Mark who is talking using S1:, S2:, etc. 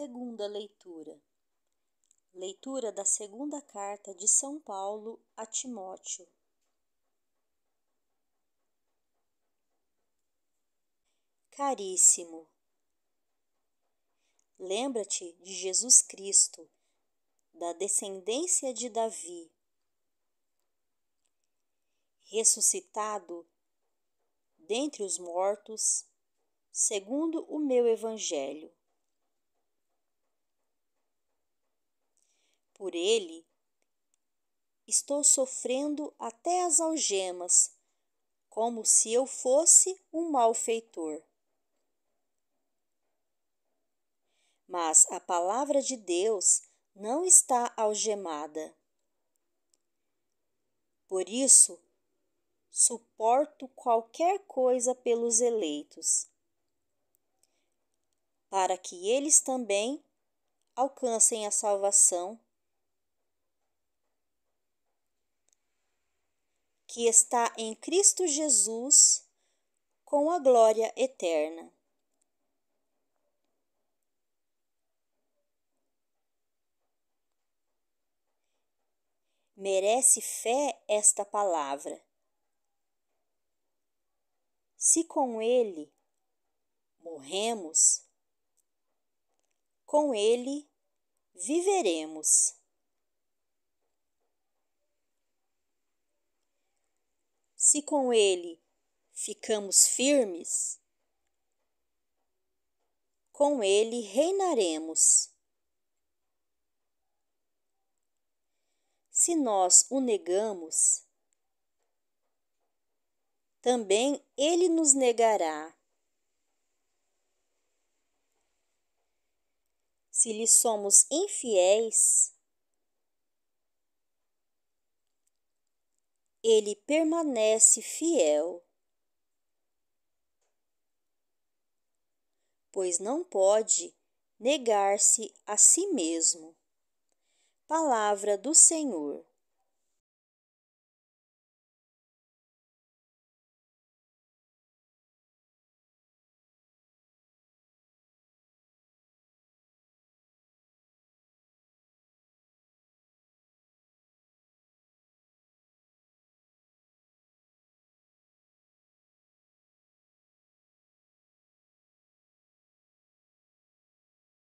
S1: Segunda leitura. Leitura da segunda carta de São Paulo a Timóteo. Caríssimo, lembra-te de Jesus Cristo, da descendência de Davi, ressuscitado dentre os mortos, segundo o meu Evangelho por ele, estou sofrendo até as algemas, como se eu fosse um malfeitor. Mas a palavra de Deus não está algemada. Por isso, suporto qualquer coisa pelos eleitos, para que eles também alcancem a salvação que está em Cristo Jesus com a glória eterna. Merece fé esta palavra. Se com Ele morremos, com Ele viveremos. se com ele ficamos firmes, com ele reinaremos. Se nós o negamos, também ele nos negará. Se lhe somos infiéis, ele permanece fiel, pois não pode negar-se a si mesmo. Palavra do Senhor.